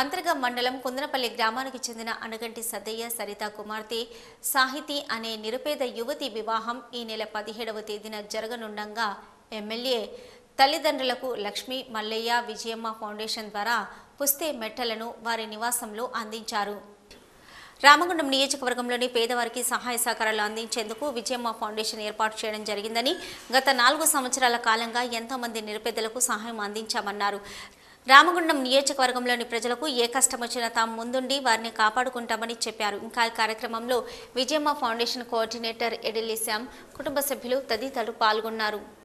అంతర్గం మండలం కుందనపల్లి గ్రామానికి చెందిన అనగంటి సద్దయ్య సరిత కుమార్తె సాహితి అనే నిరుపేద యువతి వివాహం ఈ నెల పదిహేడవ తేదీన జరగనుండగా ఎమ్మెల్యే తల్లిదండ్రులకు లక్ష్మి మల్లయ్య విజయమ్మ ఫౌండేషన్ ద్వారా పుస్తే మెట్టలను వారి నివాసంలో అందించారు రామగుండం నియోజకవర్గంలోని పేదవారికి సహాయ సహకారాలు అందించేందుకు విజయమ్మ ఫౌండేషన్ ఏర్పాటు చేయడం జరిగిందని గత నాలుగు సంవత్సరాల కాలంగా ఎంతోమంది నిరుపేదలకు సహాయం అందించామన్నారు రామగుండం నియోజకవర్గంలోని ప్రజలకు ఏ కష్టం వచ్చినా తాము ముందుండి వారిని కాపాడుకుంటామని చెప్పారు ఇంకా ఈ కార్యక్రమంలో విజయమ్మ ఫౌండేషన్ కోఆర్డినేటర్ ఎడిలిశ్యామ్ కుటుంబ సభ్యులు తదితరులు పాల్గొన్నారు